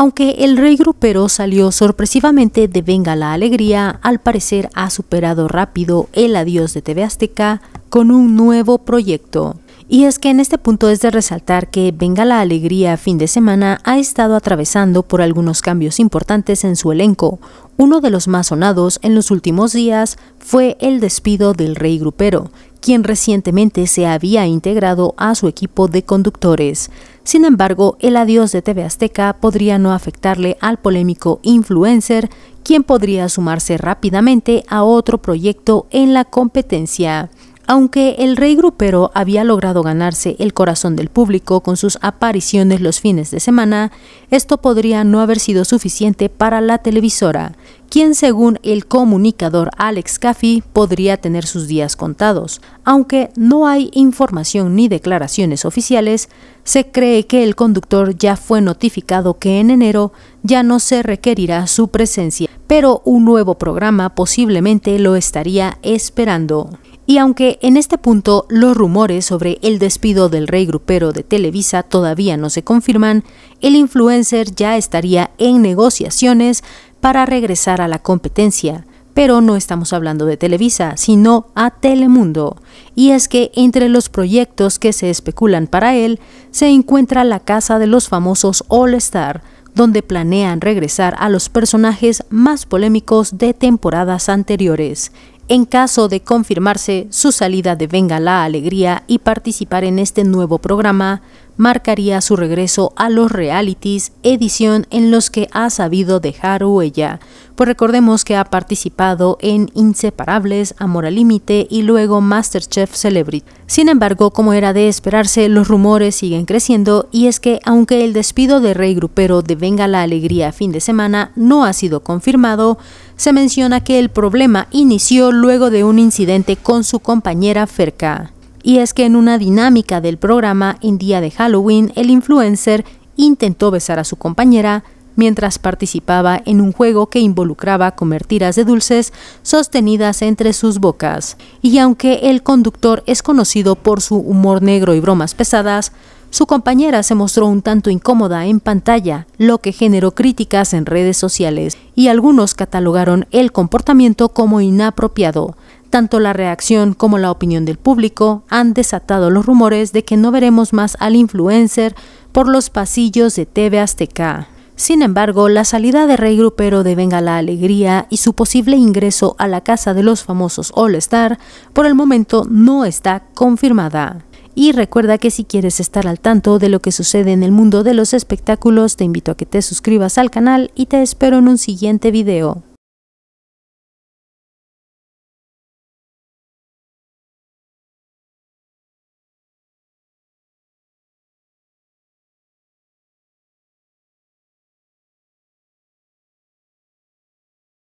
Aunque el rey grupero salió sorpresivamente de Venga la Alegría, al parecer ha superado rápido el adiós de TV Azteca con un nuevo proyecto. Y es que en este punto es de resaltar que Venga la Alegría fin de semana ha estado atravesando por algunos cambios importantes en su elenco. Uno de los más sonados en los últimos días fue el despido del rey grupero, quien recientemente se había integrado a su equipo de conductores. Sin embargo, el adiós de TV Azteca podría no afectarle al polémico influencer, quien podría sumarse rápidamente a otro proyecto en la competencia. Aunque el rey grupero había logrado ganarse el corazón del público con sus apariciones los fines de semana, esto podría no haber sido suficiente para la televisora, quien según el comunicador Alex Caffey podría tener sus días contados. Aunque no hay información ni declaraciones oficiales, se cree que el conductor ya fue notificado que en enero ya no se requerirá su presencia, pero un nuevo programa posiblemente lo estaría esperando. Y aunque en este punto los rumores sobre el despido del rey grupero de Televisa todavía no se confirman, el influencer ya estaría en negociaciones para regresar a la competencia, pero no estamos hablando de Televisa, sino a Telemundo. Y es que entre los proyectos que se especulan para él se encuentra la casa de los famosos All Star, donde planean regresar a los personajes más polémicos de temporadas anteriores en caso de confirmarse su salida de Venga la Alegría y participar en este nuevo programa, marcaría su regreso a los realities, edición en los que ha sabido dejar huella, pues recordemos que ha participado en Inseparables, Amor al Límite y luego Masterchef Celebrity. Sin embargo, como era de esperarse, los rumores siguen creciendo y es que aunque el despido de Rey Grupero de Venga la Alegría fin de semana no ha sido confirmado, se menciona que el problema inició luego de un incidente con su compañera Ferca. Y es que en una dinámica del programa en día de Halloween, el influencer intentó besar a su compañera mientras participaba en un juego que involucraba comer tiras de dulces sostenidas entre sus bocas. Y aunque el conductor es conocido por su humor negro y bromas pesadas, su compañera se mostró un tanto incómoda en pantalla, lo que generó críticas en redes sociales y algunos catalogaron el comportamiento como inapropiado. Tanto la reacción como la opinión del público han desatado los rumores de que no veremos más al influencer por los pasillos de TV Azteca. Sin embargo, la salida de Rey Grupero de Venga la Alegría y su posible ingreso a la casa de los famosos All Star por el momento no está confirmada. Y recuerda que si quieres estar al tanto de lo que sucede en el mundo de los espectáculos, te invito a que te suscribas al canal y te espero en un siguiente video.